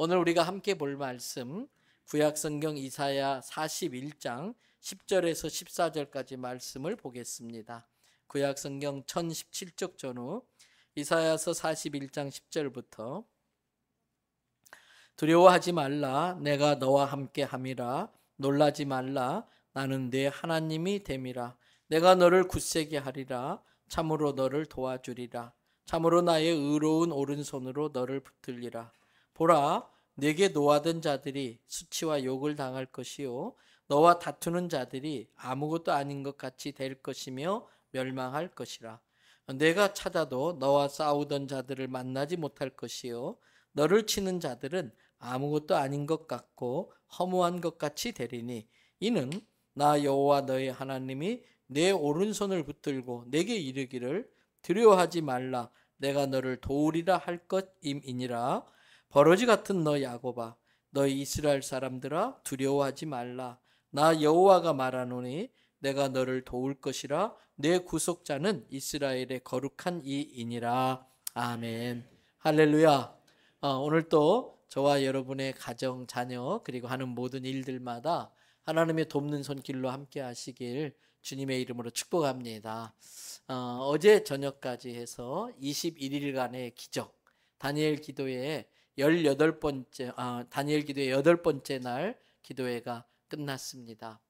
오늘 우리가 함께 볼 말씀 구약성경 이사야 41장 10절에서 14절까지 말씀을 보겠습니다. 구약성경 1017쪽 전후 이사야서 41장 10절부터 두려워하지 말라 내가 너와 함께 함이라 놀라지 말라 나는 내 하나님이 됨이라 내가 너를 굳세게 하리라 참으로 너를 도와주리라 참으로 나의 의로운 오른손으로 너를 붙들리라 보라 내게 노하던 자들이 수치와 욕을 당할 것이요 너와 다투는 자들이 아무것도 아닌 것 같이 될 것이며 멸망할 것이라 내가 찾아도 너와 싸우던 자들을 만나지 못할 것이요 너를 치는 자들은 아무것도 아닌 것 같고 허무한 것 같이 되리니 이는 나 여호와 너의 하나님이 내 오른손을 붙들고 내게 이르기를 두려워하지 말라 내가 너를 도우리라 할 것임이니라 버러지 같은 너야곱아 너희 이스라엘 사람들아 두려워하지 말라 나 여호와가 말하노니 내가 너를 도울 것이라 내 구속자는 이스라엘의 거룩한 이인이라 아멘 할렐루야 어, 오늘 또 저와 여러분의 가정 자녀 그리고 하는 모든 일들마다 하나님의 돕는 손길로 함께 하시길 주님의 이름으로 축복합니다. 아, 어, 제 저녁까지 해서 21일간의 기적 다니엘 기도에 18번째 아, 다니엘 기도회 여덟 번째 날 기도회가 끝났습니다.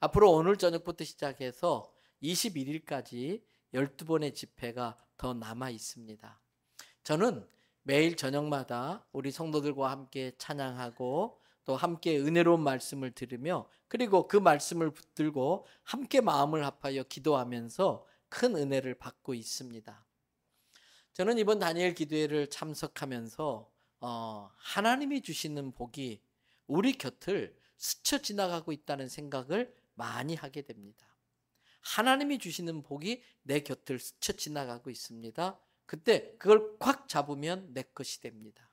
앞으로 오늘 저녁부터 시작해서 21일까지 12번의 집회가 더 남아 있습니다. 저는 매일 저녁마다 우리 성도들과 함께 찬양하고 또 함께 은혜로운 말씀을 들으며 그리고 그 말씀을 붙들고 함께 마음을 합하여 기도하면서 큰 은혜를 받고 있습니다. 저는 이번 다니엘 기도회를 참석하면서 어, 하나님이 주시는 복이 우리 곁을 스쳐 지나가고 있다는 생각을 많이 하게 됩니다. 하나님이 주시는 복이 내 곁을 스쳐 지나가고 있습니다. 그때 그걸 꽉 잡으면 내 것이 됩니다.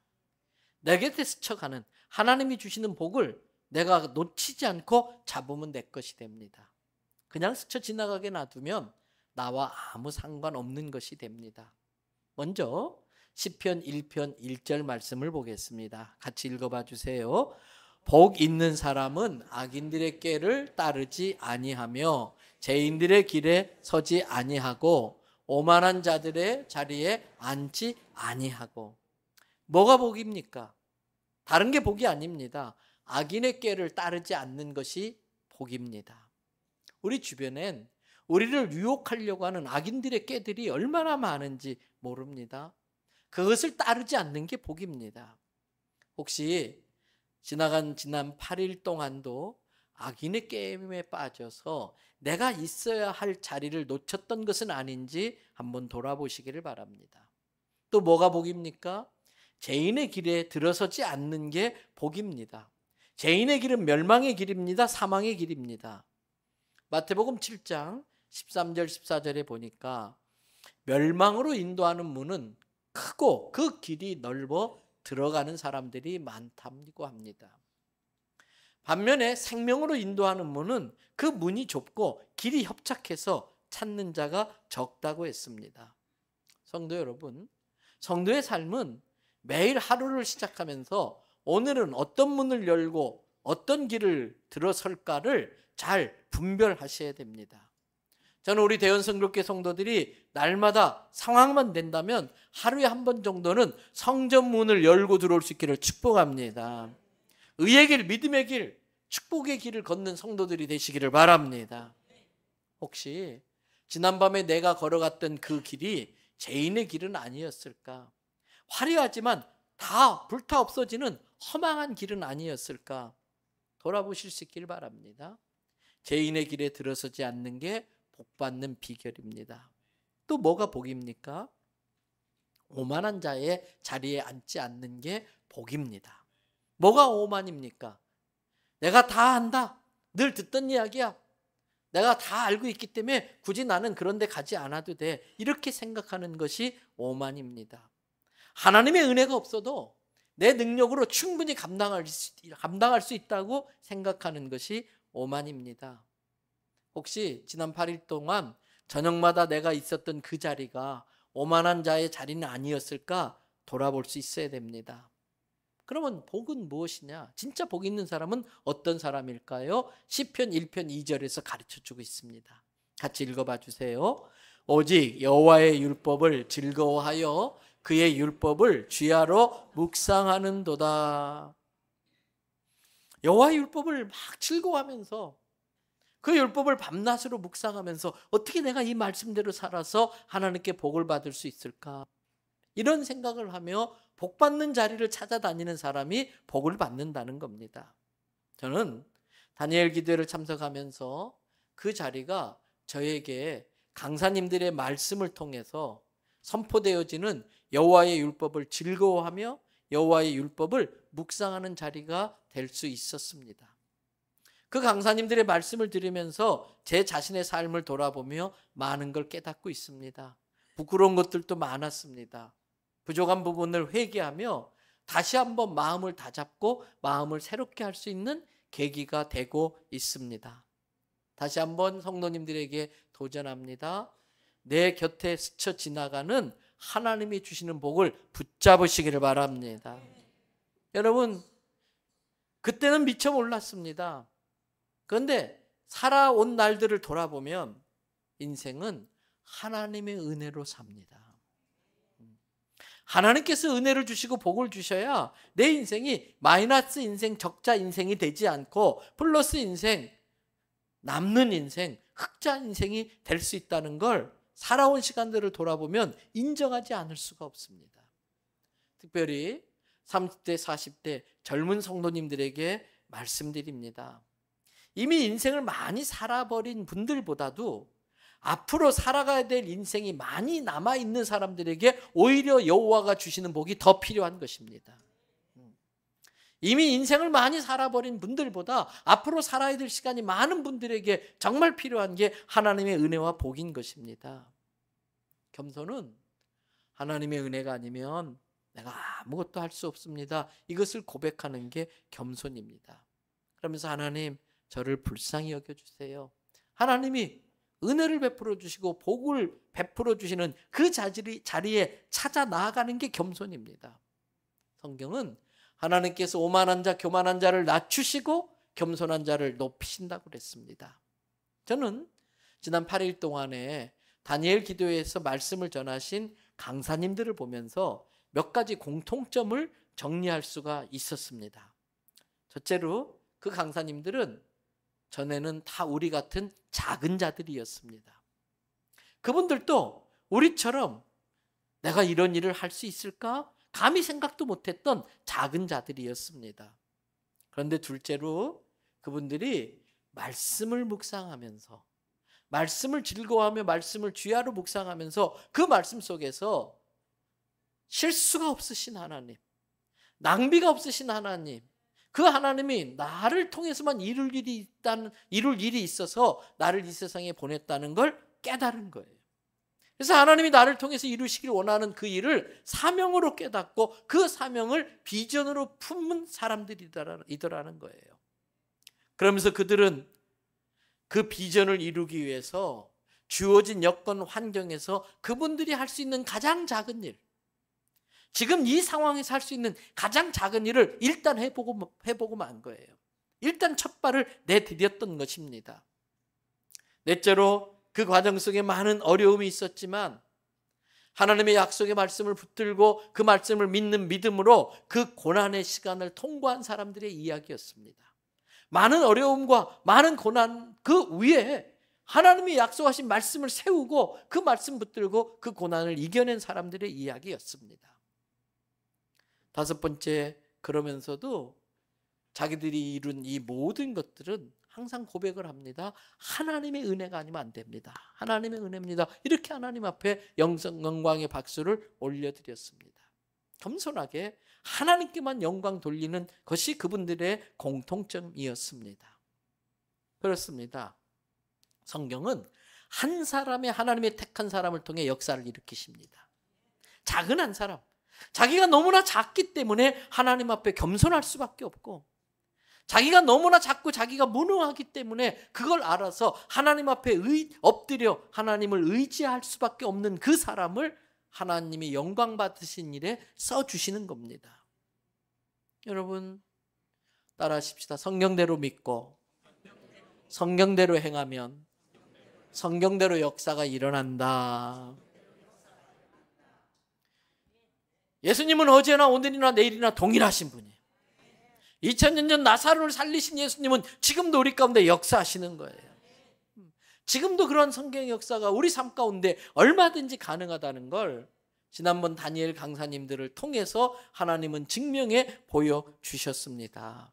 내 곁에 스쳐가는 하나님이 주시는 복을 내가 놓치지 않고 잡으면 내 것이 됩니다. 그냥 스쳐 지나가게 놔두면 나와 아무 상관없는 것이 됩니다. 먼저 시편 1편 1절 말씀을 보겠습니다. 같이 읽어봐 주세요. 복 있는 사람은 악인들의 깨를 따르지 아니하며 죄인들의 길에 서지 아니하고 오만한 자들의 자리에 앉지 아니하고 뭐가 복입니까? 다른 게 복이 아닙니다. 악인의 깨를 따르지 않는 것이 복입니다. 우리 주변엔 우리를 유혹하려고 하는 악인들의 깨들이 얼마나 많은지 모릅니다. 그것을 따르지 않는 게 복입니다. 혹시 지나간 지난 8일 동안도 악인의 게임에 빠져서 내가 있어야 할 자리를 놓쳤던 것은 아닌지 한번 돌아보시기를 바랍니다. 또 뭐가 복입니까? 죄인의 길에 들어서지 않는 게 복입니다. 죄인의 길은 멸망의 길입니다. 사망의 길입니다. 마태복음 7장 13절 14절에 보니까 멸망으로 인도하는 문은 크고 그 길이 넓어 들어가는 사람들이 많다고 합니다. 반면에 생명으로 인도하는 문은 그 문이 좁고 길이 협착해서 찾는 자가 적다고 했습니다. 성도 여러분, 성도의 삶은 매일 하루를 시작하면서 오늘은 어떤 문을 열고 어떤 길을 들어설까를 잘 분별하셔야 됩니다. 저는 우리 대연성교회 성도들이 날마다 상황만 된다면 하루에 한 번 정도는 성전 문을 열고 들어올 수 있기를 축복합니다. 의의 길, 믿음의 길, 축복의 길을 걷는 성도들이 되시기를 바랍니다. 혹시 지난밤에 내가 걸어갔던 그 길이 죄인의 길은 아니었을까? 화려하지만 다 불타 없어지는 허망한 길은 아니었을까? 돌아보실 수 있길 바랍니다. 죄인의 길에 들어서지 않는 게 복받는 비결입니다. 또 뭐가 복입니까? 오만한 자의 자리에 앉지 않는 게 복입니다. 뭐가 오만입니까? 내가 다 안다. 늘 듣던 이야기야. 내가 다 알고 있기 때문에 굳이 나는 그런데 가지 않아도 돼. 이렇게 생각하는 것이 오만입니다. 하나님의 은혜가 없어도 내 능력으로 충분히 감당할 수, 감당할 수 있다고 생각하는 것이 오만입니다. 혹시 지난 8일 동안 저녁마다 내가 있었던 그 자리가 오만한 자의 자리는 아니었을까 돌아볼 수 있어야 됩니다. 그러면 복은 무엇이냐? 진짜 복 있는 사람은 어떤 사람일까요? 시편 1편 2절에서 가르쳐 주고 있습니다. 같이 읽어 봐 주세요. 오직 여호와의 율법을 즐거워하여 그의 율법을 쥐하러 묵상하는도다. 여호와의 율법을 막 즐거워하면서 그 율법을 밤낮으로 묵상하면서 어떻게 내가 이 말씀대로 살아서 하나님께 복을 받을 수 있을까? 이런 생각을 하며 복 받는 자리를 찾아다니는 사람이 복을 받는다는 겁니다. 저는 다니엘 기도회를 참석하면서 그 자리가 저에게 강사님들의 말씀을 통해서 선포되어지는 여호와의 율법을 즐거워하며 여호와의 율법을 묵상하는 자리가 될 수 있었습니다. 그 강사님들의 말씀을 들으면서 제 자신의 삶을 돌아보며 많은 걸 깨닫고 있습니다. 부끄러운 것들도 많았습니다. 부족한 부분을 회개하며 다시 한번 마음을 다잡고 마음을 새롭게 할 수 있는 계기가 되고 있습니다. 다시 한번 성도님들에게 도전합니다. 내 곁에 스쳐 지나가는 하나님이 주시는 복을 붙잡으시기를 바랍니다. 여러분, 그때는 미처 몰랐습니다. 그런데 살아온 날들을 돌아보면 인생은 하나님의 은혜로 삽니다. 하나님께서 은혜를 주시고 복을 주셔야 내 인생이 마이너스 인생, 적자 인생이 되지 않고 플러스 인생, 남는 인생, 흑자 인생이 될 수 있다는 걸 살아온 시간들을 돌아보면 인정하지 않을 수가 없습니다. 특별히 30대, 40대 젊은 성도님들에게 말씀드립니다. 이미 인생을 많이 살아버린 분들보다도 앞으로 살아가야 될 인생이 많이 남아 있는 사람들에게 오히려 여호와가 주시는 복이 더 필요한 것입니다. 이미 인생을 많이 살아버린 분들보다 앞으로 살아야 될 시간이 많은 분들에게 정말 필요한 게 하나님의 은혜와 복인 것입니다. 겸손은 하나님의 은혜가 아니면 내가 아무것도 할 수 없습니다. 이것을 고백하는 게 겸손입니다. 그러면서 하나님 저를 불쌍히 여겨주세요. 하나님이 은혜를 베풀어 주시고 복을 베풀어 주시는 그 자리, 자리에 찾아 나아가는 게 겸손입니다. 성경은 하나님께서 오만한 자, 교만한 자를 낮추시고 겸손한 자를 높이신다고 그랬습니다. 저는 지난 8일 동안에 다니엘 기도회에서 말씀을 전하신 강사님들을 보면서 몇 가지 공통점을 정리할 수가 있었습니다. 첫째로 그 강사님들은 전에는 다 우리 같은 작은 자들이었습니다. 그분들도 우리처럼 내가 이런 일을 할 수 있을까? 감히 생각도 못했던 작은 자들이었습니다. 그런데 둘째로 그분들이 말씀을 묵상하면서 말씀을 즐거워하며 말씀을 주야로 묵상하면서 그 말씀 속에서 실수가 없으신 하나님, 낭비가 없으신 하나님, 그 하나님이 나를 통해서만 이룰 일이 있다는 이룰 일이 있어서 나를 이 세상에 보냈다는 걸 깨달은 거예요. 그래서 하나님이 나를 통해서 이루시길 원하는 그 일을 사명으로 깨닫고 그 사명을 비전으로 품은 사람들이더라는 거예요. 그러면서 그들은 그 비전을 이루기 위해서 주어진 여건 환경에서 그분들이 할 수 있는 가장 작은 일, 지금 이 상황에서 할 수 있는 가장 작은 일을 일단 해보고 해보고 만 거예요. 일단 첫 발을 내디뎠던 것입니다. 넷째로 그 과정 속에 많은 어려움이 있었지만 하나님의 약속의 말씀을 붙들고 그 말씀을 믿는 믿음으로 그 고난의 시간을 통과한 사람들의 이야기였습니다. 많은 어려움과 많은 고난 그 위에 하나님이 약속하신 말씀을 세우고 그 말씀 붙들고 그 고난을 이겨낸 사람들의 이야기였습니다. 다섯 번째 그러면서도 자기들이 이룬 이 모든 것들은 항상 고백을 합니다. 하나님의 은혜가 아니면 안 됩니다. 하나님의 은혜입니다. 이렇게 하나님 앞에 영성, 영광의 박수를 올려드렸습니다. 겸손하게 하나님께만 영광 돌리는 것이 그분들의 공통점이었습니다. 그렇습니다. 성경은 한 사람의 하나님의 택한 사람을 통해 역사를 일으키십니다. 작은 한 사람, 자기가 너무나 작기 때문에 하나님 앞에 겸손할 수밖에 없고 자기가 너무나 작고 자기가 무능하기 때문에 그걸 알아서 하나님 앞에 의, 엎드려 하나님을 의지할 수밖에 없는 그 사람을 하나님이 영광 받으신 일에 써 주시는 겁니다. 여러분 따라하십시다. 성경대로 믿고 성경대로 행하면 성경대로 역사가 일어난다. 예수님은 어제나 오늘이나 내일이나 동일하신 분이에요. 2000년 전 나사로를 살리신 예수님은 지금도 우리 가운데 역사하시는 거예요. 지금도 그런 성경 역사가 우리 삶 가운데 얼마든지 가능하다는 걸 지난번 다니엘 강사님들을 통해서 하나님은 증명해 보여주셨습니다.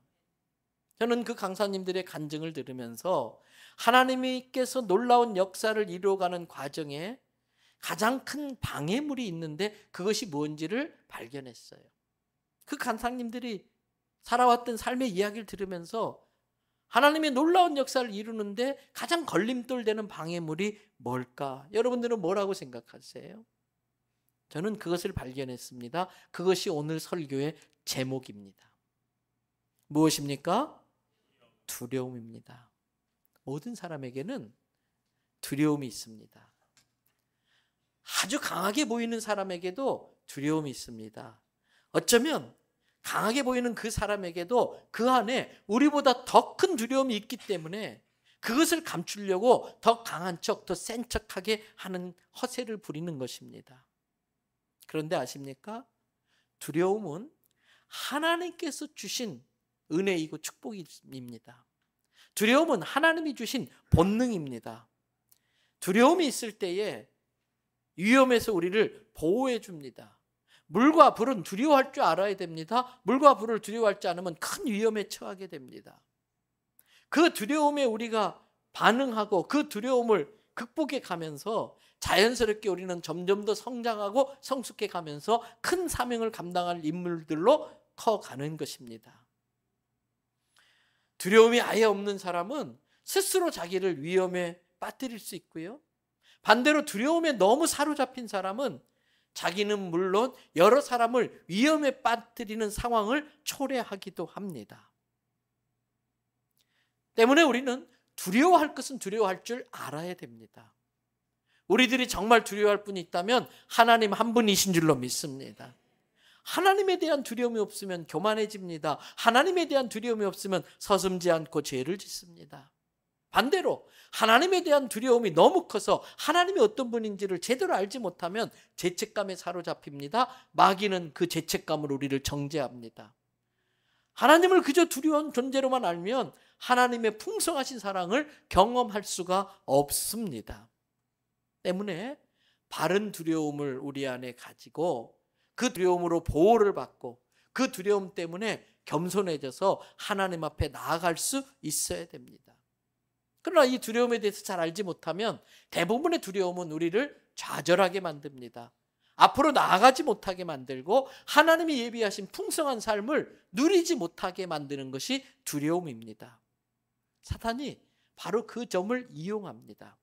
저는 그 강사님들의 간증을 들으면서 하나님께서 놀라운 역사를 이루어가는 과정에 가장 큰 방해물이 있는데 그것이 뭔지를 발견했어요. 그 간상님들이 살아왔던 삶의 이야기를 들으면서 하나님의 놀라운 역사를 이루는데 가장 걸림돌 되는 방해물이 뭘까? 여러분들은 뭐라고 생각하세요? 저는 그것을 발견했습니다. 그것이 오늘 설교의 제목입니다. 무엇입니까? 두려움입니다. 모든 사람에게는 두려움이 있습니다. 아주 강하게 보이는 사람에게도 두려움이 있습니다. 어쩌면 강하게 보이는 그 사람에게도 그 안에 우리보다 더 큰 두려움이 있기 때문에 그것을 감추려고 더 강한 척, 더 센 척하게 하는 허세를 부리는 것입니다. 그런데 아십니까? 두려움은 하나님께서 주신 은혜이고 축복입니다. 두려움은 하나님이 주신 본능입니다. 두려움이 있을 때에 위험에서 우리를 보호해 줍니다. 물과 불은 두려워할 줄 알아야 됩니다. 물과 불을 두려워하지 않으면 큰 위험에 처하게 됩니다. 그 두려움에 우리가 반응하고 그 두려움을 극복해 가면서 자연스럽게 우리는 점점 더 성장하고 성숙해 가면서 큰 사명을 감당할 인물들로 커가는 것입니다. 두려움이 아예 없는 사람은 스스로 자기를 위험에 빠뜨릴 수 있고요. 반대로 두려움에 너무 사로잡힌 사람은 자기는 물론 여러 사람을 위험에 빠뜨리는 상황을 초래하기도 합니다. 때문에 우리는 두려워할 것은 두려워할 줄 알아야 됩니다. 우리들이 정말 두려워할 분이 있다면 하나님 한 분이신 줄로 믿습니다. 하나님에 대한 두려움이 없으면 교만해집니다. 하나님에 대한 두려움이 없으면 서슴지 않고 죄를 짓습니다. 반대로 하나님에 대한 두려움이 너무 커서 하나님이 어떤 분인지를 제대로 알지 못하면 죄책감에 사로잡힙니다. 마귀는 그죄책감으 우리를 정죄합니다. 하나님을 그저 두려운 존재로만 알면 하나님의 풍성하신 사랑을 경험할 수가 없습니다. 때문에 바른 두려움을 우리 안에 가지고 그 두려움으로 보호를 받고 그 두려움 때문에 겸손해져서 하나님 앞에 나아갈 수 있어야 됩니다. 그러나 이 두려움에 대해서 잘 알지 못하면 대부분의 두려움은 우리를 좌절하게 만듭니다. 앞으로 나아가지 못하게 만들고 하나님이 예비하신 풍성한 삶을 누리지 못하게 만드는 것이 두려움입니다. 사단이 바로 그 점을 이용합니다.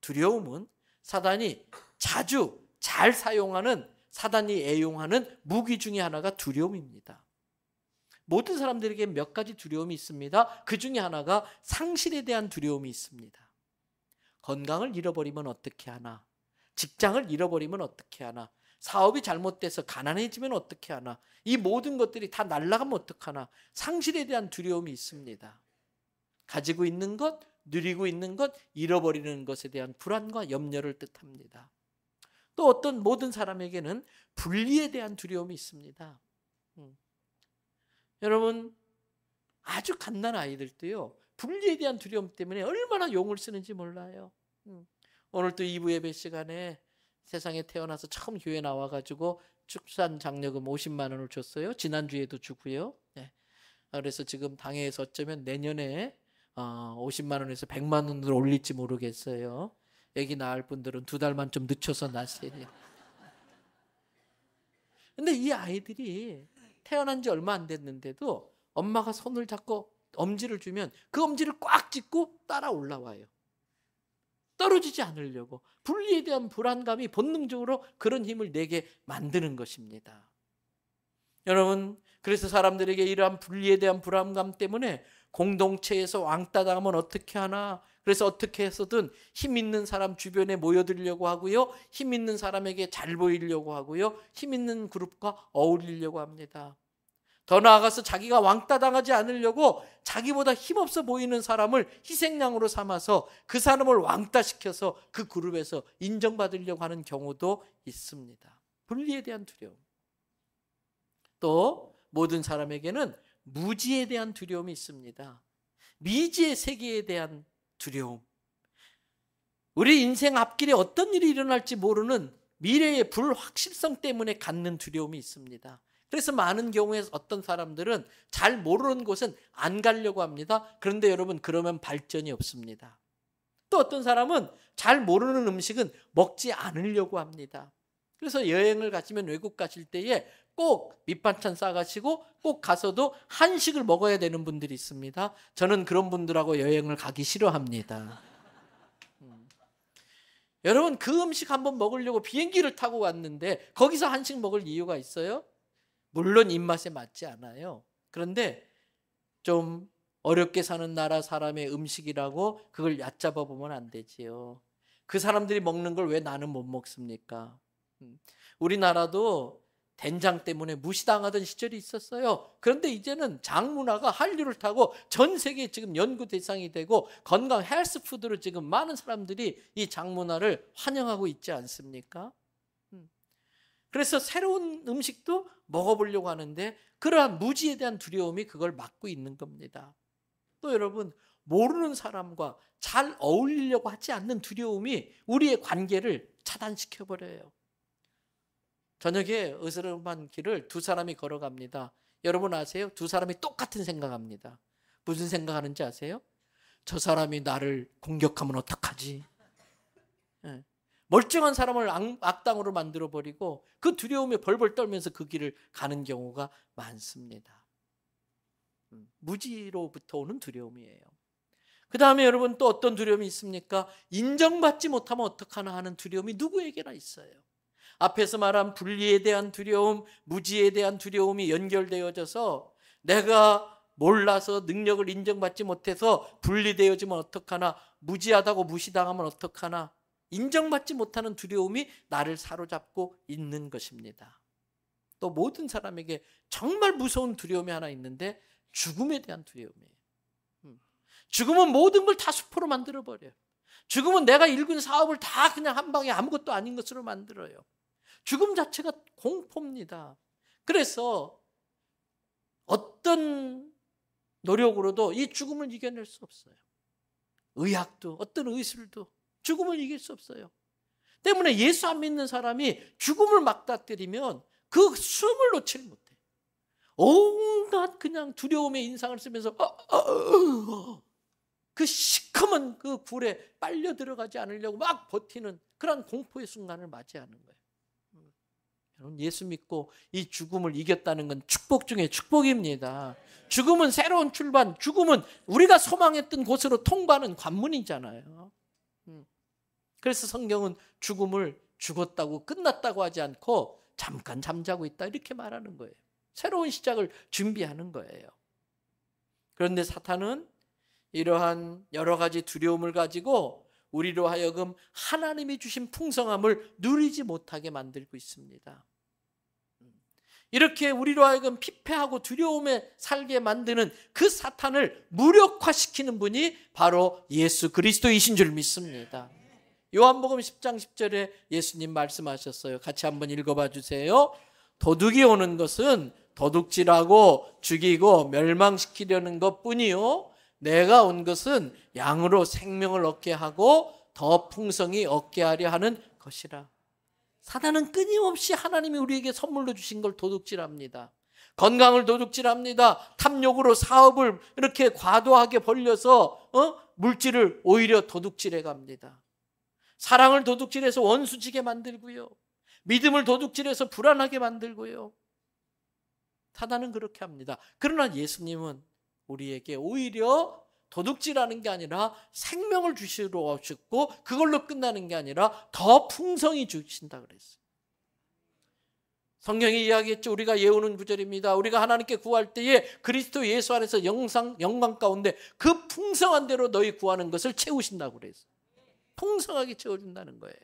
두려움은 사단이 자주 잘 사용하는 사단이 애용하는 무기 중의 하나가 두려움입니다. 모든 사람들에게 몇 가지 두려움이 있습니다. 그 중에 하나가 상실에 대한 두려움이 있습니다. 건강을 잃어버리면 어떻게 하나? 직장을 잃어버리면 어떻게 하나? 사업이 잘못돼서 가난해지면 어떻게 하나? 이 모든 것들이 다날라가면 어떡하나? 상실에 대한 두려움이 있습니다. 가지고 있는 것, 누리고 있는 것, 잃어버리는 것에 대한 불안과 염려를 뜻합니다. 또 어떤 모든 사람에게는 분리에 대한 두려움이 있습니다. 여러분 아주 갓난 아이들도요. 분리에 대한 두려움 때문에 얼마나 용을 쓰는지 몰라요. 음. 오늘 또 2부 예배 시간에 세상에 태어나서 처음 교회 나와가지고 축산 장려금 50만 원을 줬어요. 지난주에도 주고요. 네. 그래서 지금 당회에서 어쩌면 내년에 어, 50만 원에서 100만 원으로 올릴지 모르겠어요. 애기 낳을 분들은 두 달만 좀 늦춰서 낳으세요. 근데 이 아이들이 태어난 지 얼마 안 됐는데도 엄마가 손을 잡고 엄지를 주면 그 엄지를 꽉 짚고 따라 올라와요. 떨어지지 않으려고 분리에 대한 불안감이 본능적으로 그런 힘을 내게 만드는 것입니다. 여러분, 그래서 사람들에게 이러한 분리에 대한 불안감 때문에 공동체에서 왕따 당하면 어떻게 하나? 그래서 어떻게 해서든 힘 있는 사람 주변에 모여들려고 하고요. 힘 있는 사람에게 잘 보이려고 하고요. 힘 있는 그룹과 어울리려고 합니다. 더 나아가서 자기가 왕따 당하지 않으려고 자기보다 힘없어 보이는 사람을 희생양으로 삼아서 그 사람을 왕따시켜서 그 그룹에서 인정받으려고 하는 경우도 있습니다. 분리에 대한 두려움. 또 모든 사람에게는 무지에 대한 두려움이 있습니다. 미지의 세계에 대한 두려움. 우리 인생 앞길에 어떤 일이 일어날지 모르는 미래의 불확실성 때문에 갖는 두려움이 있습니다. 그래서 많은 경우에 어떤 사람들은 잘 모르는 곳은 안 가려고 합니다. 그런데 여러분 그러면 발전이 없습니다. 또 어떤 사람은 잘 모르는 음식은 먹지 않으려고 합니다. 그래서 여행을 가시면 외국 가실 때에 꼭 밑반찬 싸가시고 꼭 가서도 한식을 먹어야 되는 분들이 있습니다. 저는 그런 분들하고 여행을 가기 싫어합니다. 음. 여러분 그 음식 한번 먹으려고 비행기를 타고 왔는데 거기서 한식 먹을 이유가 있어요? 물론 입맛에 맞지 않아요. 그런데 좀 어렵게 사는 나라 사람의 음식이라고 그걸 얕잡아 보면 안 되지요. 그 사람들이 먹는 걸 왜 나는 못 먹습니까? 음. 우리나라도 된장 때문에 무시당하던 시절이 있었어요. 그런데 이제는 장문화가 한류를 타고 전 세계 에 지금 연구 대상이 되고 건강 헬스푸드로 지금 많은 사람들이 이 장문화를 환영하고 있지 않습니까? 음. 그래서 새로운 음식도 먹어보려고 하는데 그러한 무지에 대한 두려움이 그걸 막고 있는 겁니다. 또 여러분 모르는 사람과 잘 어울리려고 하지 않는 두려움이 우리의 관계를 차단시켜 버려요. 저녁에 어스름한 길을 두 사람이 걸어갑니다. 여러분 아세요? 두 사람이 똑같은 생각합니다. 무슨 생각하는지 아세요? 저 사람이 나를 공격하면 어떡하지? 예. 멀쩡한 사람을 악당으로 만들어 버리고 그 두려움에 벌벌 떨면서 그 길을 가는 경우가 많습니다. 음, 무지로부터 오는 두려움이에요. 그 다음에 여러분 또 어떤 두려움이 있습니까? 인정받지 못하면 어떡하나 하는 두려움이 누구에게나 있어요. 앞에서 말한 분리에 대한 두려움, 무지에 대한 두려움이 연결되어져서 내가 몰라서 능력을 인정받지 못해서 분리되어지면 어떡하나, 무지하다고 무시당하면 어떡하나, 인정받지 못하는 두려움이 나를 사로잡고 있는 것입니다. 또 모든 사람에게 정말 무서운 두려움이 하나 있는데 죽음에 대한 두려움이에요. 음. 죽음은 모든 걸 다 수포로 만들어버려요. 죽음은 내가 읽은 사업을 다 그냥 한 방에 아무것도 아닌 것으로 만들어요. 죽음 자체가 공포입니다. 그래서 어떤 노력으로도 이 죽음을 이겨낼 수 없어요. 의학도 어떤 의술도 죽음을 이길 수 없어요. 때문에 예수 안 믿는 사람이 죽음을 막다뜨리면 그 숨을 놓칠 못해. 온갖 그냥 두려움의 인상을 쓰면서 어 어, 어, 어, 어, 그 시커먼 그 굴에 빨려 들어가지 않으려고 막 버티는 그런 공포의 순간을 맞이하는 거예요. 여러분 예수 믿고 이 죽음을 이겼다는 건 축복 중에 축복입니다. 죽음은 새로운 출발, 죽음은 우리가 소망했던 곳으로 통과하는 관문이잖아요. 음. 그래서 성경은 죽음을 죽었다고 끝났다고 하지 않고 잠깐 잠자고 있다 이렇게 말하는 거예요. 새로운 시작을 준비하는 거예요. 그런데 사탄은 이러한 여러 가지 두려움을 가지고 우리로 하여금 하나님이 주신 풍성함을 누리지 못하게 만들고 있습니다. 이렇게 우리로 하여금 피폐하고 두려움에 살게 만드는 그 사탄을 무력화시키는 분이 바로 예수 그리스도이신 줄 믿습니다. 요한복음 10장 10절에 예수님 말씀하셨어요. 같이 한번 읽어봐 주세요. 도둑이 오는 것은 도둑질하고 죽이고 멸망시키려는 것 뿐이요. 내가 온 것은 양으로 생명을 얻게 하고 더 풍성히 얻게 하려 하는 것이라. 사단은 끊임없이 하나님이 우리에게 선물로 주신 걸 도둑질합니다. 건강을 도둑질합니다. 탐욕으로 사업을 이렇게 과도하게 벌려서 어? 물질을 오히려 도둑질해 갑니다. 사랑을 도둑질해서 원수지게 만들고요. 믿음을 도둑질해서 불안하게 만들고요. 사단은 그렇게 합니다. 그러나 예수님은 우리에게 오히려 도둑질하는 게 아니라 생명을 주시러 오셨고 그걸로 끝나는 게 아니라 더 풍성히 주신다 그랬어요. 성경이 이야기했죠. 우리가 예우는 구절입니다. 우리가 하나님께 구할 때에 그리스도 예수 안에서 영상, 영광 가운데 그 풍성한 대로 너희 구하는 것을 채우신다고 그랬어요. 풍성하게 채워준다는 거예요.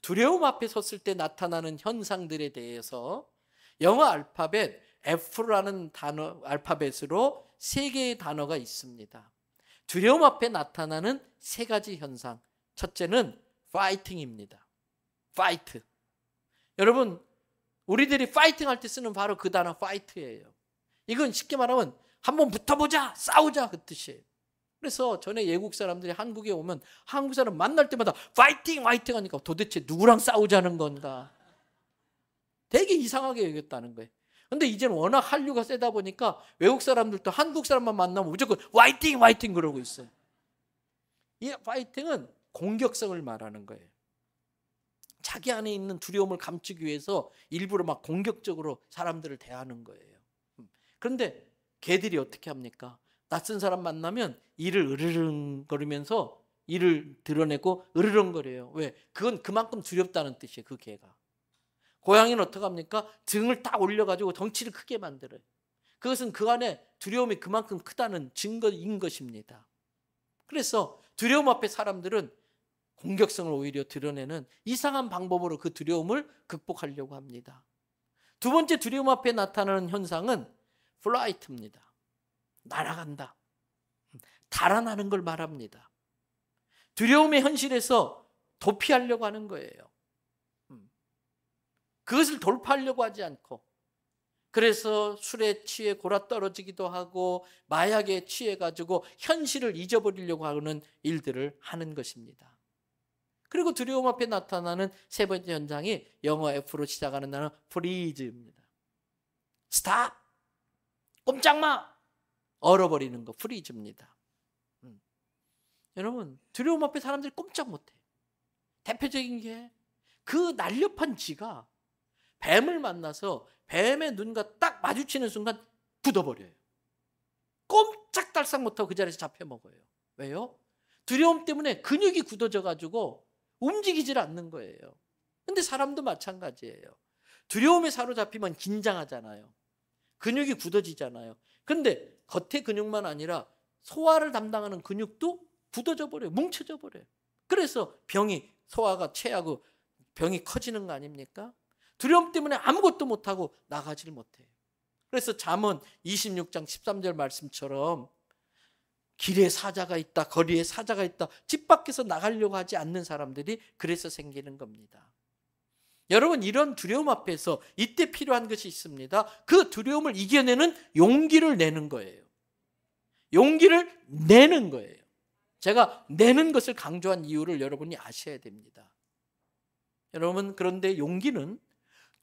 두려움 앞에 섰을 때 나타나는 현상들에 대해서 영어 알파벳 F라는 단어 알파벳으로 세 개의 단어가 있습니다. 두려움 앞에 나타나는 세 가지 현상. 첫째는 파이팅입니다. 파이트. 여러분 우리들이 파이팅 할 때 쓰는 바로 그 단어 파이트예요. 이건 쉽게 말하면 한번 붙어보자 싸우자 그 뜻이에요. 그래서 전에 외국 사람들이 한국에 오면 한국 사람 만날 때마다 파이팅 파이팅 하니까 도대체 누구랑 싸우자는 건가 되게 이상하게 여겼다는 거예요. 근데 이제는 워낙 한류가 세다 보니까 외국 사람들도 한국 사람만 만나면 무조건 화이팅 화이팅 그러고 있어요. 이 화이팅은 공격성을 말하는 거예요. 자기 안에 있는 두려움을 감추기 위해서 일부러 막 공격적으로 사람들을 대하는 거예요. 음. 그런데 개들이 어떻게 합니까? 낯선 사람 만나면 이를 으르렁거리면서 이를 드러내고 으르렁거려요. 왜? 그건 그만큼 두렵다는 뜻이에요. 그 개가. 고양이는 어떡합니까? 등을 딱 올려가지고 덩치를 크게 만들어요. 그것은 그 안에 두려움이 그만큼 크다는 증거인 것입니다. 그래서 두려움 앞에 사람들은 공격성을 오히려 드러내는 이상한 방법으로 그 두려움을 극복하려고 합니다. 두 번째 두려움 앞에 나타나는 현상은 플라이트입니다. 날아간다. 달아나는 걸 말합니다. 두려움의 현실에서 도피하려고 하는 거예요. 그것을 돌파하려고 하지 않고 그래서 술에 취해 골아 떨어지기도 하고 마약에 취해 가지고 현실을 잊어버리려고 하는 일들을 하는 것입니다. 그리고 두려움 앞에 나타나는 세 번째 현장이 영어 F로 시작하는 단어 f r e e 입니다스 t 꼼짝 마. 얼어버리는 거프리즈입니다 음. 여러분, 두려움 앞에 사람들이 꼼짝 못 해요. 대표적인 게 그 날렵한 지가 뱀을 만나서 뱀의 눈과 딱 마주치는 순간 굳어버려요. 꼼짝달싹 못하고 그 자리에서 잡혀 먹어요. 왜요? 두려움 때문에 근육이 굳어져 가지고 움직이질 않는 거예요. 근데 사람도 마찬가지예요. 두려움에 사로잡히면 긴장하잖아요. 근육이 굳어지잖아요. 근데 겉의 근육만 아니라 소화를 담당하는 근육도 굳어져 버려요. 뭉쳐져 버려요. 그래서 병이 소화가 체하고 병이 커지는 거 아닙니까? 두려움 때문에 아무것도 못하고 나가지를 못해요. 그래서 잠언 26장 13절 말씀처럼 길에 사자가 있다, 거리에 사자가 있다, 집 밖에서 나가려고 하지 않는 사람들이 그래서 생기는 겁니다. 여러분 이런 두려움 앞에서 이때 필요한 것이 있습니다. 그 두려움을 이겨내는 용기를 내는 거예요. 용기를 내는 거예요. 제가 내는 것을 강조한 이유를 여러분이 아셔야 됩니다. 여러분 그런데 용기는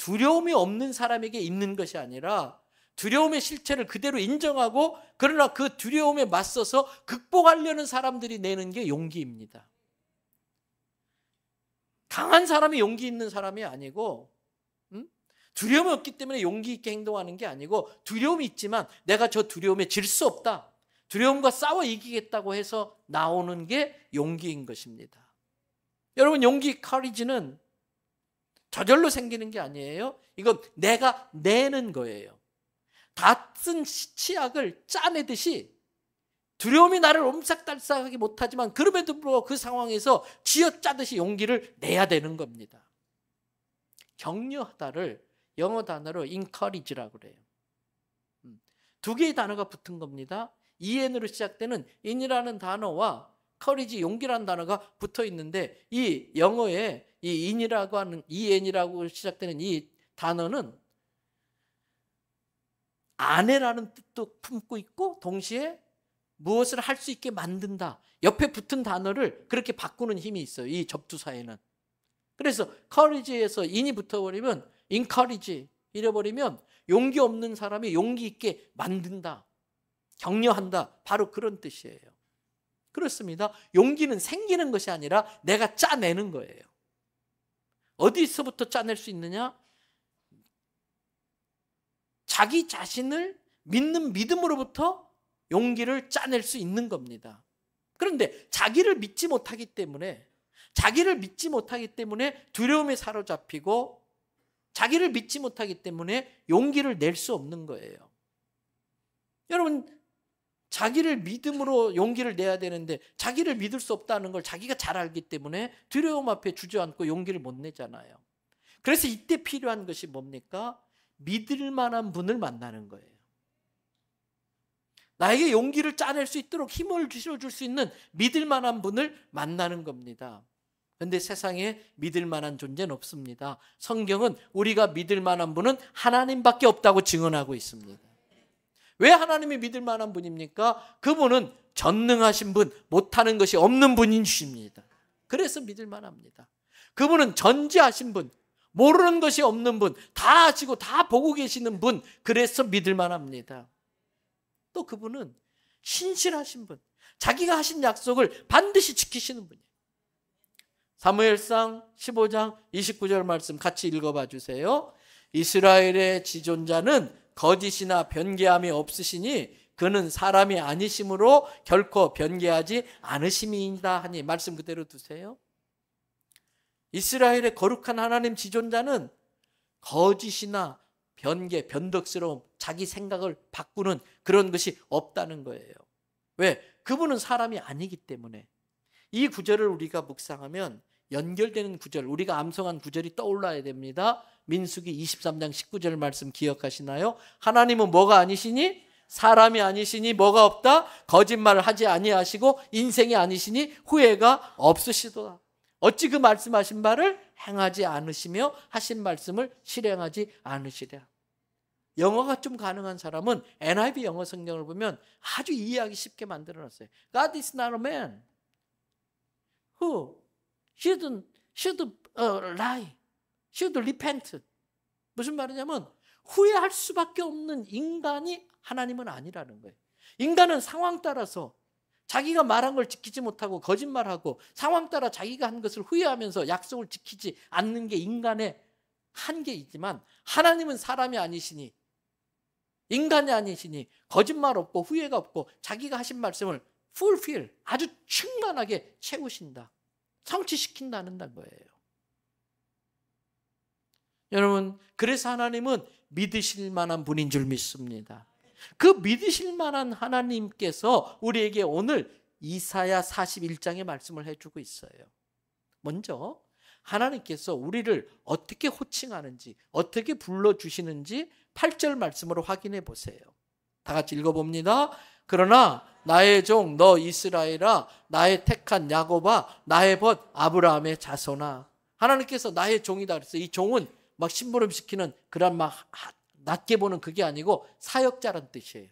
두려움이 없는 사람에게 있는 것이 아니라 두려움의 실체를 그대로 인정하고 그러나 그 두려움에 맞서서 극복하려는 사람들이 내는 게 용기입니다. 강한 사람이 용기 있는 사람이 아니고 음? 두려움이 없기 때문에 용기 있게 행동하는 게 아니고 두려움이 있지만 내가 저 두려움에 질 수 없다. 두려움과 싸워 이기겠다고 해서 나오는 게 용기인 것입니다. 여러분 용기 커리지는 저절로 생기는 게 아니에요. 이건 내가 내는 거예요. 다쓴 치약을 짜내듯이 두려움이 나를 옴싹달싹하게 못하지만 그럼에도 불구하고 그 상황에서 쥐어짜듯이 용기를 내야 되는 겁니다. 격려하다를 영어 단어로 encourage라고 그래요. 음. 두 개의 단어가 붙은 겁니다. en으로 시작되는 in이라는 단어와 커리지 용기라는 단어가 붙어 있는데 이 영어에 이 인이라고 하는 en이라고 시작되는 이 단어는 아내라는 뜻도 품고 있고 동시에 무엇을 할 수 있게 만든다. 옆에 붙은 단어를 그렇게 바꾸는 힘이 있어요. 이 접두사에는. 그래서 커리지에서 인이 붙어버리면 인커리지 잃어버리면 용기 없는 사람이 용기 있게 만든다. 격려한다. 바로 그런 뜻이에요. 그렇습니다. 용기는 생기는 것이 아니라 내가 짜내는 거예요. 어디서부터 짜낼 수 있느냐? 자기 자신을 믿는 믿음으로부터 용기를 짜낼 수 있는 겁니다. 그런데 자기를 믿지 못하기 때문에 자기를 믿지 못하기 때문에 두려움에 사로잡히고 자기를 믿지 못하기 때문에 용기를 낼 수 없는 거예요. 여러분 자기를 믿음으로 용기를 내야 되는데 자기를 믿을 수 없다는 걸 자기가 잘 알기 때문에 두려움 앞에 주저앉고 용기를 못 내잖아요. 그래서 이때 필요한 것이 뭡니까? 믿을 만한 분을 만나는 거예요. 나에게 용기를 짜낼 수 있도록 힘을 주실줄 수 있는 믿을 만한 분을 만나는 겁니다. 근데 세상에 믿을 만한 존재는 없습니다. 성경은 우리가 믿을 만한 분은 하나님밖에 없다고 증언하고 있습니다. 왜 하나님이 믿을 만한 분입니까? 그분은 전능하신 분, 못하는 것이 없는 분이십니다. 그래서 믿을 만합니다. 그분은 전지하신 분, 모르는 것이 없는 분, 다 아시고 다 보고 계시는 분, 그래서 믿을 만합니다. 또 그분은 신실하신 분, 자기가 하신 약속을 반드시 지키시는 분이에요. 사무엘상 15장 29절 말씀 같이 읽어봐 주세요. 이스라엘의 지존자는 거짓이나 변개함이 없으시니 그는 사람이 아니심으로 결코 변개하지 않으심이니라 하니 말씀 그대로 두세요. 이스라엘의 거룩한 하나님 지존자는 거짓이나 변개, 변덕스러움, 자기 생각을 바꾸는 그런 것이 없다는 거예요. 왜? 그분은 사람이 아니기 때문에. 이 구절을 우리가 묵상하면 연결되는 구절, 우리가 암송한 구절이 떠올라야 됩니다. 민수기 23장 19절 말씀 기억하시나요? 하나님은 뭐가 아니시니? 사람이 아니시니 뭐가 없다? 거짓말을 하지 아니하시고 인생이 아니시니 후회가 없으시도다. 어찌 그 말씀하신 바를 행하지 않으시며 하신 말씀을 실행하지 않으시랴. 영어가 좀 가능한 사람은 NIV 영어 성경을 보면 아주 이해하기 쉽게 만들어 놨어요. God is not a man who should, should uh, lie, should repent. 무슨 말이냐면 후회할 수밖에 없는 인간이 하나님은 아니라는 거예요. 인간은 상황 따라서 자기가 말한 걸 지키지 못하고 거짓말하고 상황 따라 자기가 한 것을 후회하면서 약속을 지키지 않는 게 인간의 한계이지만 하나님은 사람이 아니시니 인간이 아니시니 거짓말 없고 후회가 없고 자기가 하신 말씀을 fulfill 아주 충만하게 채우신다. 성취시킨다는 거예요. 여러분, 그래서 하나님은 믿으실 만한 분인 줄 믿습니다. 그 믿으실 만한 하나님께서 우리에게 오늘 이사야 41장의 말씀을 해주고 있어요. 먼저 하나님께서 우리를 어떻게 호칭하는지 어떻게 불러주시는지 8절 말씀으로 확인해 보세요. 다 같이 읽어봅니다. 그러나 나의 종 너 이스라엘아 나의 택한 야곱아 나의 벗 아브라함의 자손아 하나님께서 나의 종이다 그래서 이 종은 막 심부름 시키는 그런 막 낮게 보는 그게 아니고 사역자란 뜻이에요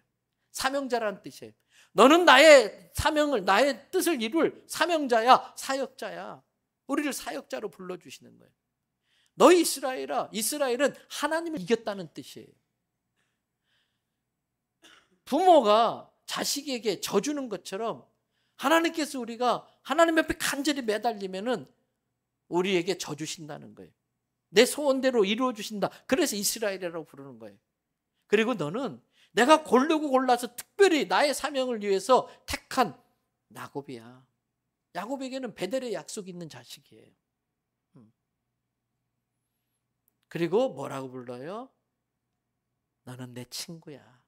사명자란 뜻이에요 너는 나의 사명을 나의 뜻을 이룰 사명자야 사역자야 우리를 사역자로 불러주시는 거예요 너희 이스라엘아 이스라엘은 하나님을 이겼다는 뜻이에요 부모가 자식에게 져주는 것처럼 하나님께서 우리가 하나님 앞에 간절히 매달리면은 우리에게 져주신다는 거예요. 내 소원대로 이루어 주신다. 그래서 이스라엘이라고 부르는 거예요. 그리고 너는 내가 골르고 골라서 특별히 나의 사명을 위해서 택한 야곱이야. 야곱에게는 베델의 약속이 있는 자식이에요. 음. 그리고 뭐라고 불러요? 너는 내 친구야.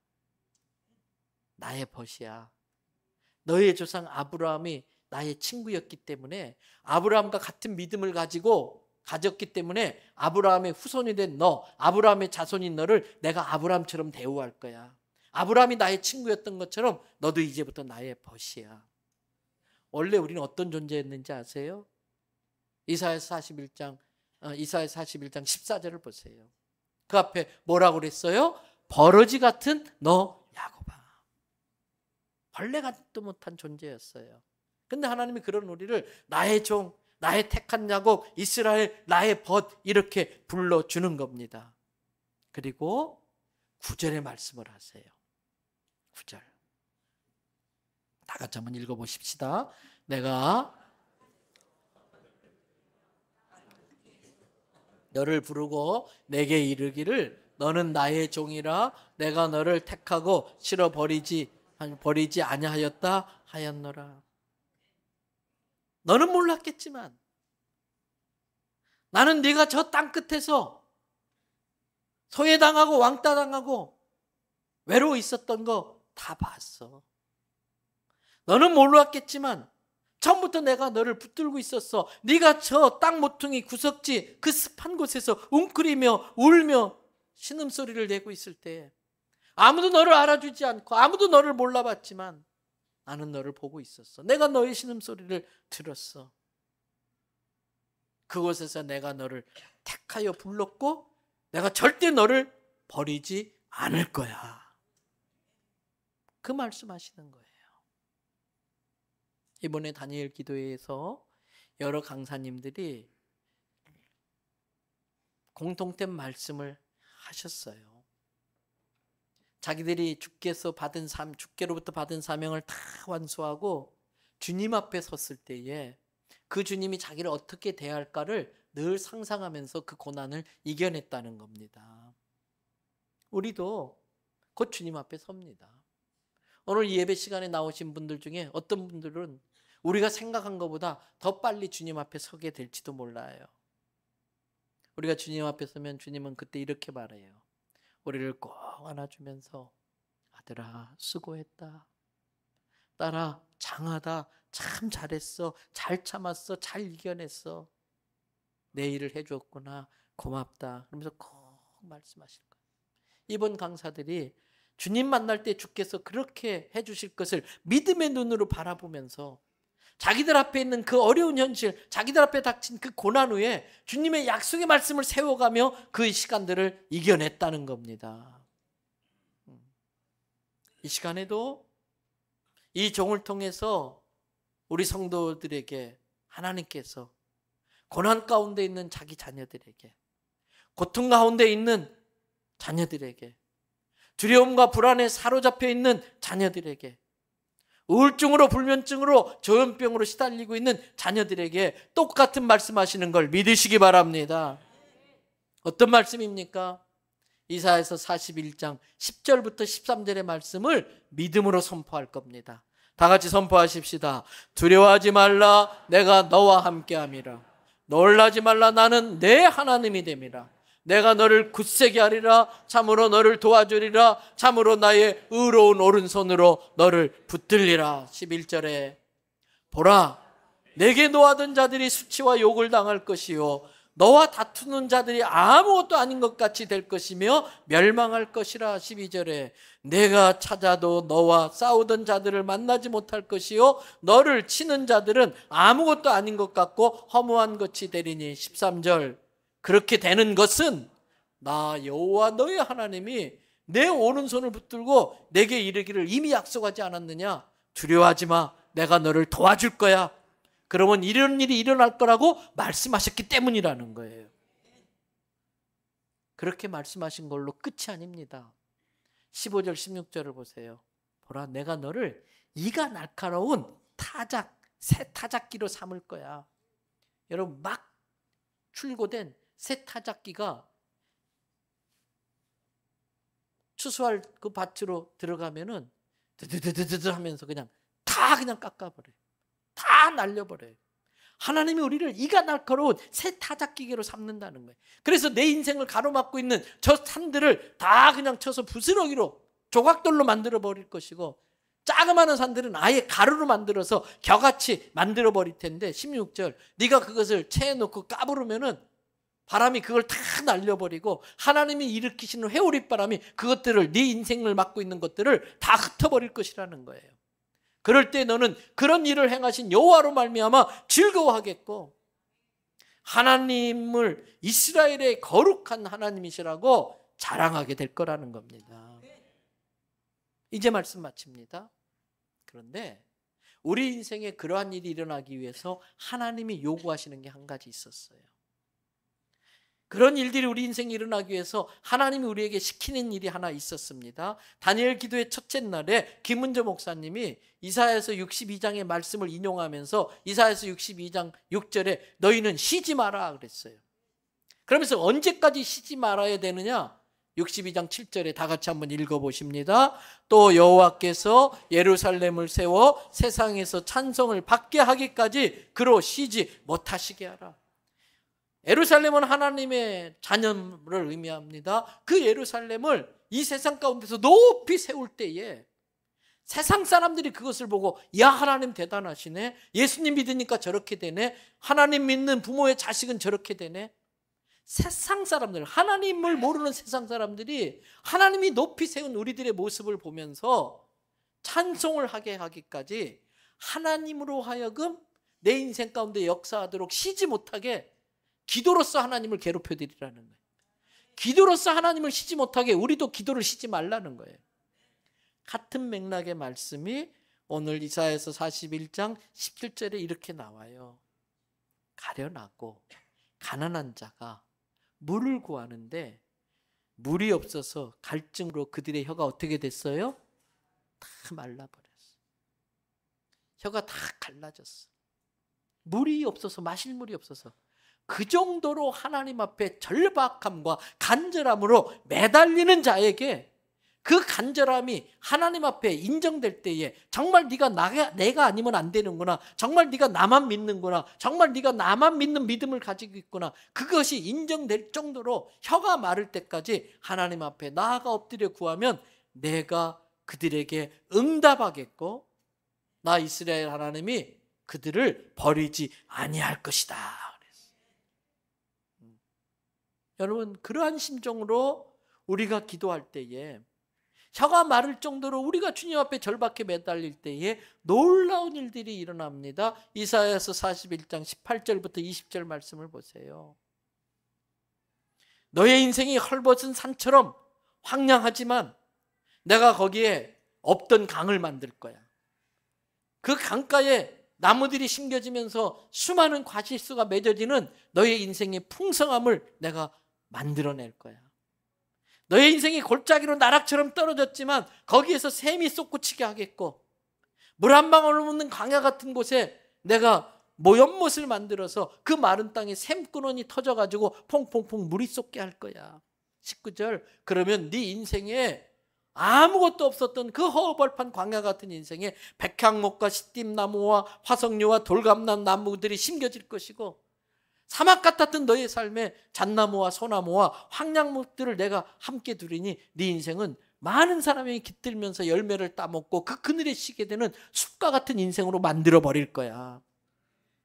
나의 벗이야. 너의 조상 아브라함이 나의 친구였기 때문에 아브라함과 같은 믿음을 가지고 가졌기 때문에 아브라함의 후손이 된 너, 아브라함의 자손인 너를 내가 아브라함처럼 대우할 거야. 아브라함이 나의 친구였던 것처럼 너도 이제부터 나의 벗이야. 원래 우리는 어떤 존재였는지 아세요? 이사야 41장 어, 이사야 41장 14절을 보세요. 그 앞에 뭐라고 그랬어요? 버러지 같은 너 벌레 같도 못한 존재였어요. 근데 하나님이 그런 우리를 나의 종, 나의 택한 야곱, 이스라엘 나의 벗 이렇게 불러 주는 겁니다. 그리고 구절의 말씀을 하세요. 구절. 다 같이 한번 읽어 보십시다. 내가 너를 부르고 내게 이르기를 너는 나의 종이라 내가 너를 택하고 싫어 버리지 버리지 아니하였다 하였노라. 너는 몰랐겠지만 나는 네가 저 땅 끝에서 소외당하고 왕따당하고 외로워 있었던 거 다 봤어. 너는 몰랐겠지만 처음부터 내가 너를 붙들고 있었어. 네가 저 땅 모퉁이 구석지 그 습한 곳에서 웅크리며 울며 신음소리를 내고 있을 때 아무도 너를 알아주지 않고 아무도 너를 몰라봤지만 나는 너를 보고 있었어. 내가 너의 신음소리를 들었어. 그곳에서 내가 너를 택하여 불렀고 내가 절대 너를 버리지 않을 거야. 그 말씀하시는 거예요. 이번에 다니엘 기도회에서 여러 강사님들이 공통된 말씀을 하셨어요. 자기들이 주께서 받은 삶, 주께로부터 받은 사명을 다 완수하고 주님 앞에 섰을 때에 그 주님이 자기를 어떻게 대할까를 늘 상상하면서 그 고난을 이겨냈다는 겁니다. 우리도 곧 주님 앞에 섭니다. 오늘 이 예배 시간에 나오신 분들 중에 어떤 분들은 우리가 생각한 것보다 더 빨리 주님 앞에 서게 될지도 몰라요. 우리가 주님 앞에 서면 주님은 그때 이렇게 말해요. 우리를 꼭 안아주면서 아들아 수고했다. 딸아 장하다. 참 잘했어. 잘 참았어. 잘 이겨냈어. 내 일을 해줬구나. 고맙다. 그러면서 꼭 말씀하실 거예요. 이번 강사들이 주님 만날 때 주께서 그렇게 해주실 것을 믿음의 눈으로 바라보면서 자기들 앞에 있는 그 어려운 현실, 자기들 앞에 닥친 그 고난 후에 주님의 약속의 말씀을 세워가며 그 시간들을 이겨냈다는 겁니다. 이 시간에도 이 종을 통해서 우리 성도들에게 하나님께서 고난 가운데 있는 자기 자녀들에게 고통 가운데 있는 자녀들에게 두려움과 불안에 사로잡혀 있는 자녀들에게 우울증으로 불면증으로 조염병으로 시달리고 있는 자녀들에게 똑같은 말씀하시는 걸 믿으시기 바랍니다. 어떤 말씀입니까? 이사에서 41장 10절부터 13절의 말씀을 믿음으로 선포할 겁니다. 다 같이 선포하십시다. 두려워하지 말라 내가 너와 함께함이라. 놀라지 말라 나는 내 하나님이 됨이라. 내가 너를 굳세게 하리라 참으로 너를 도와주리라 참으로 나의 의로운 오른손으로 너를 붙들리라 11절에 보라 내게 노하던 자들이 수치와 욕을 당할 것이요 너와 다투는 자들이 아무것도 아닌 것 같이 될 것이며 멸망할 것이라 12절에 내가 찾아도 너와 싸우던 자들을 만나지 못할 것이요 너를 치는 자들은 아무것도 아닌 것 같고 허무한 것이 되리니 13절 그렇게 되는 것은 나 여호와 너의 하나님이 내 오른손을 붙들고 내게 이르기를 이미 약속하지 않았느냐 두려워하지 마 내가 너를 도와줄 거야 그러면 이런 일이 일어날 거라고 말씀하셨기 때문이라는 거예요 그렇게 말씀하신 걸로 끝이 아닙니다 15절 16절을 보세요 보라 내가 너를 이가 날카로운 타작 새 타작기로 삼을 거야 여러분 막 출고된 새 타작기가 추수할 그 밭으로 들어가면은 드드드드드 하면서 그냥 다 그냥 깎아버려요. 다 날려버려요. 하나님이 우리를 이가 날카로운 새 타작기계로 삼는다는 거예요. 그래서 내 인생을 가로막고 있는 저 산들을 다 그냥 쳐서 부스러기로 조각돌로 만들어 버릴 것이고 짜그마한 산들은 아예 가루로 만들어서 겨같이 만들어 버릴 텐데 16절 네가 그것을 채해 놓고 까부르면은 바람이 그걸 다 날려버리고 하나님이 일으키시는 회오리 바람이 그것들을 네 인생을 맡고 있는 것들을 다 흩어버릴 것이라는 거예요. 그럴 때 너는 그런 일을 행하신 여호와로 말미암아 즐거워하겠고 하나님을 이스라엘의 거룩한 하나님이시라고 자랑하게 될 거라는 겁니다. 이제 말씀 마칩니다. 그런데 우리 인생에 그러한 일이 일어나기 위해서 하나님이 요구하시는 게 한 가지 있었어요. 그런 일들이 우리 인생에 일어나기 위해서 하나님이 우리에게 시키는 일이 하나 있었습니다. 다니엘 기도의 첫째 날에 김은재 목사님이 이사야서 62장의 말씀을 인용하면서 이사야서 62장 6절에 너희는 쉬지 마라 그랬어요. 그러면서 언제까지 쉬지 말아야 되느냐? 62장 7절에 다 같이 한번 읽어 보십니다. 또 여호와께서 예루살렘을 세워 세상에서 찬송을 받게 하기까지 그로 쉬지 못하시게 하라. 예루살렘은 하나님의 자녀를 의미합니다. 그 예루살렘을 이 세상 가운데서 높이 세울 때에 세상 사람들이 그것을 보고 야 하나님 대단하시네. 예수님 믿으니까 저렇게 되네. 하나님 믿는 부모의 자식은 저렇게 되네. 세상 사람들, 하나님을 모르는 세상 사람들이 하나님이 높이 세운 우리들의 모습을 보면서 찬송을 하게 하기까지 하나님으로 하여금 내 인생 가운데 역사하도록 쉬지 못하게 기도로서 하나님을 괴롭혀 드리라는 거예요. 기도로서 하나님을 쉬지 못하게 우리도 기도를 쉬지 말라는 거예요. 같은 맥락의 말씀이 오늘 이사에서 41장 17절에 이렇게 나와요. 가려나고 가난한 자가 물을 구하는데 물이 없어서 갈증으로 그들의 혀가 어떻게 됐어요? 다 말라버렸어. 혀가 다 갈라졌어. 물이 없어서 마실 물이 없어서 그 정도로 하나님 앞에 절박함과 간절함으로 매달리는 자에게 그 간절함이 하나님 앞에 인정될 때에 정말 네가 나가, 내가 아니면 안 되는구나. 정말 네가 나만 믿는구나. 정말 네가 나만 믿는 믿음을 가지고 있구나. 그것이 인정될 정도로 혀가 마를 때까지 하나님 앞에 나아가 엎드려 구하면 내가 그들에게 응답하겠고 나 이스라엘 하나님이 그들을 버리지 아니할 것이다. 여러분 그러한 심정으로 우리가 기도할 때에 혀가 마를 정도로 우리가 주님 앞에 절박해 매달릴 때에 놀라운 일들이 일어납니다. 이사야서 41장 18절부터 20절 말씀을 보세요. 너의 인생이 헐벗은 산처럼 황량하지만 내가 거기에 없던 강을 만들 거야. 그 강가에 나무들이 심겨지면서 수많은 과실수가 맺어지는 너의 인생의 풍성함을 내가 만들어낼 거야. 너의 인생이 골짜기로 나락처럼 떨어졌지만 거기에서 샘이 솟구치게 하겠고 물 한 방울 없는 강야 같은 곳에 내가 모연못을 만들어서 그 마른 땅에 샘꾼원이 터져가지고 퐁퐁퐁 물이 쏟게 할 거야. 19절 그러면 네 인생에 아무것도 없었던 그 허벌판 광야 같은 인생에 백향목과 시딤나무와 화석류와 돌감난 나무들이 심겨질 것이고 사막 같았던 너의 삶에 잣나무와 소나무와 황량목들을 내가 함께 두리니 네 인생은 많은 사람이 깃들면서 열매를 따먹고 그 그늘에 쉬게 되는 숲과 같은 인생으로 만들어 버릴 거야.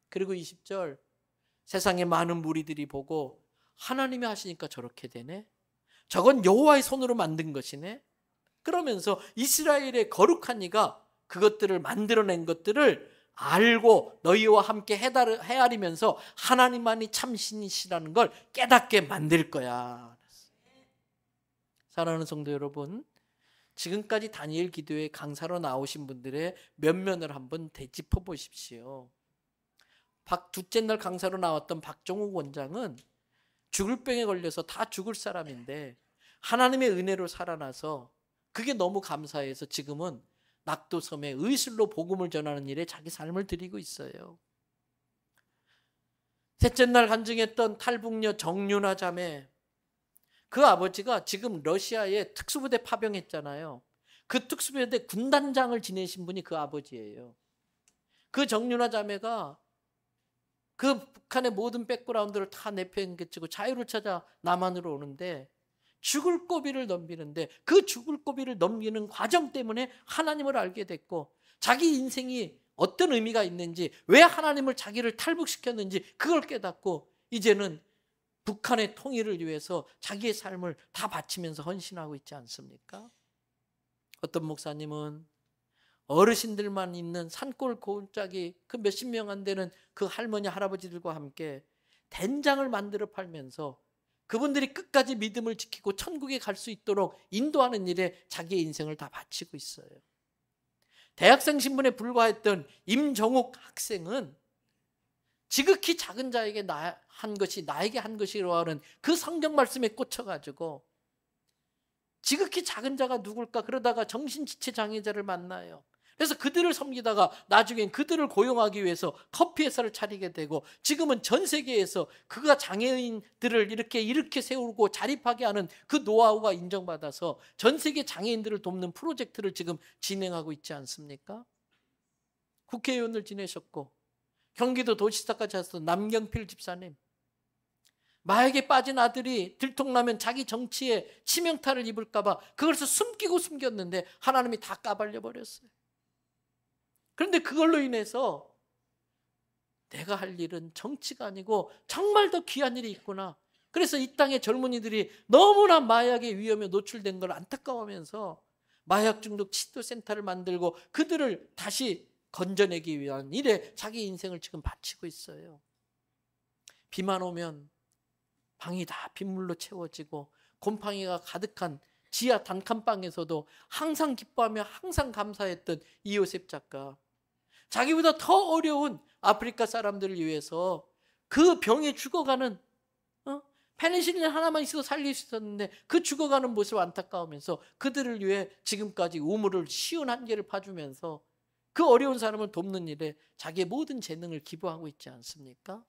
그리고 20절 세상의 많은 무리들이 보고 하나님이 하시니까 저렇게 되네. 저건 여호와의 손으로 만든 것이네. 그러면서 이스라엘의 거룩한 이가 그것들을 만들어낸 것들을 알고 너희와 함께 헤아리면서 하나님만이 참신이시라는 걸 깨닫게 만들 거야. 사랑하는 성도 여러분, 지금까지 다니엘 기도회 강사로 나오신 분들의 면면을 한번 되짚어 보십시오. 박 둘째 날 강사로 나왔던 박종욱 원장은 죽을 병에 걸려서 다 죽을 사람인데 하나님의 은혜로 살아나서 그게 너무 감사해서 지금은 낙도섬에 의술로 복음을 전하는 일에 자기 삶을 드리고 있어요. 셋째 날 간증했던 탈북녀 정윤아 자매 그 아버지가 지금 러시아에 특수부대 파병했잖아요. 그 특수부대 군단장을 지내신 분이 그 아버지예요. 그 정윤아 자매가 그 북한의 모든 백그라운드를 다 내팽개치고 자유를 찾아 남한으로 오는데 죽을 고비를 넘기는데 그 죽을 고비를 넘기는 과정 때문에 하나님을 알게 됐고 자기 인생이 어떤 의미가 있는지 왜 하나님을 자기를 탈북시켰는지 그걸 깨닫고 이제는 북한의 통일을 위해서 자기의 삶을 다 바치면서 헌신하고 있지 않습니까? 어떤 목사님은 어르신들만 있는 산골 고운짝이 그 몇십 명 안 되는 그 할머니 할아버지들과 함께 된장을 만들어 팔면서 그분들이 끝까지 믿음을 지키고 천국에 갈 수 있도록 인도하는 일에 자기의 인생을 다 바치고 있어요. 대학생 신분에 불과했던 임정욱 학생은 지극히 작은 자에게 나한 것이 나에게 한 것이라고 하는 그 성경 말씀에 꽂혀가지고 지극히 작은 자가 누굴까 그러다가 정신지체 장애자를 만나요. 그래서 그들을 섬기다가 나중엔 그들을 고용하기 위해서 커피 회사를 차리게 되고 지금은 전 세계에서 그가 장애인들을 이렇게 이렇게 세우고 자립하게 하는 그 노하우가 인정받아서 전 세계 장애인들을 돕는 프로젝트를 지금 진행하고 있지 않습니까? 국회의원을 지내셨고 경기도 도시사까지 하셨던 남경필 집사님 마약에 빠진 아들이 들통나면 자기 정치에 치명타를 입을까봐 그걸을 숨기고 숨겼는데 하나님이 다 까발려 버렸어요. 그런데 그걸로 인해서 내가 할 일은 정치가 아니고 정말 더 귀한 일이 있구나. 그래서 이 땅의 젊은이들이 너무나 마약의 위험에 노출된 걸 안타까워하면서 마약 중독 치료 센터를 만들고 그들을 다시 건져내기 위한 일에 자기 인생을 지금 바치고 있어요. 비만 오면 방이 다 빗물로 채워지고 곰팡이가 가득한 지하 단칸방에서도 항상 기뻐하며 항상 감사했던 이요셉 작가 자기보다 더 어려운 아프리카 사람들을 위해서 그 병에 죽어가는 어? 페니실린 하나만 있어도 살릴 수 있었는데 그 죽어가는 모습 안타까우면서 그들을 위해 지금까지 우물을 쉬운 한개를 파주면서 그 어려운 사람을 돕는 일에 자기의 모든 재능을 기부하고 있지 않습니까?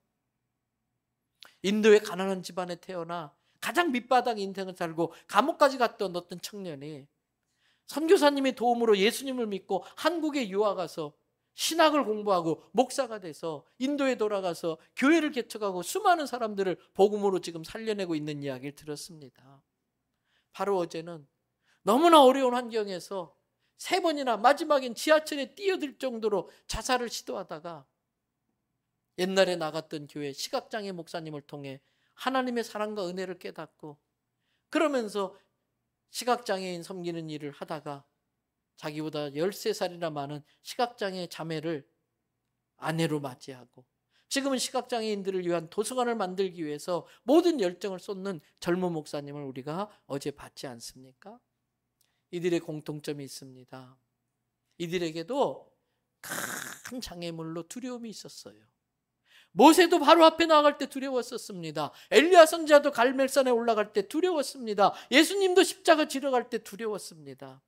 인도의 가난한 집안에 태어나 가장 밑바닥 인생을 살고 감옥까지 갔던 어떤 청년이 선교사님의 도움으로 예수님을 믿고 한국에 유학 가서 신학을 공부하고 목사가 돼서 인도에 돌아가서 교회를 개척하고 수많은 사람들을 복음으로 지금 살려내고 있는 이야기를 들었습니다. 바로 어제는 너무나 어려운 환경에서 세 번이나 마지막엔 지하철에 뛰어들 정도로 자살을 시도하다가 옛날에 나갔던 교회 시각장애 목사님을 통해 하나님의 사랑과 은혜를 깨닫고 그러면서 시각장애인 섬기는 일을 하다가 자기보다 13살이나 많은 시각장애 자매를 아내로 맞이하고 지금은 시각장애인들을 위한 도서관을 만들기 위해서 모든 열정을 쏟는 젊은 목사님을 우리가 어제 봤지 않습니까? 이들의 공통점이 있습니다. 이들에게도 큰 장애물로 두려움이 있었어요. 모세도 바로 앞에 나아갈 때 두려웠었습니다. 엘리야 선지자도 갈멜산에 올라갈 때 두려웠습니다. 예수님도 십자가 지러 갈때 두려웠습니다.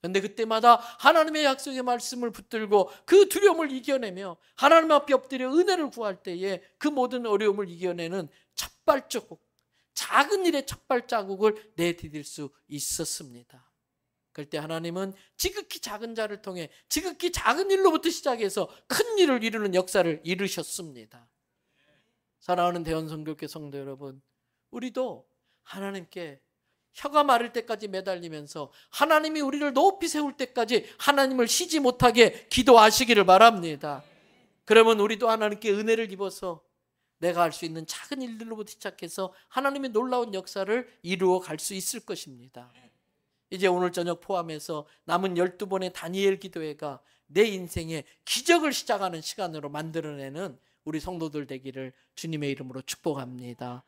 그런데 그때마다 하나님의 약속의 말씀을 붙들고 그 두려움을 이겨내며 하나님 앞에 엎드려 은혜를 구할 때에 그 모든 어려움을 이겨내는 첫발자국, 작은 일의 첫발자국을 내디딜 수 있었습니다. 그때 하나님은 지극히 작은 자를 통해 지극히 작은 일로부터 시작해서 큰 일을 이루는 역사를 이루셨습니다. 사랑하는 대원성교회 성도 여러분, 우리도 하나님께 혀가 마를 때까지 매달리면서 하나님이 우리를 높이 세울 때까지 하나님을 쉬지 못하게 기도하시기를 바랍니다. 그러면 우리도 하나님께 은혜를 입어서 내가 할 수 있는 작은 일들로부터 시작해서 하나님의 놀라운 역사를 이루어 갈 수 있을 것입니다. 이제 오늘 저녁 포함해서 남은 12번의 다니엘 기도회가 내 인생의 기적을 시작하는 시간으로 만들어내는 우리 성도들 되기를 주님의 이름으로 축복합니다.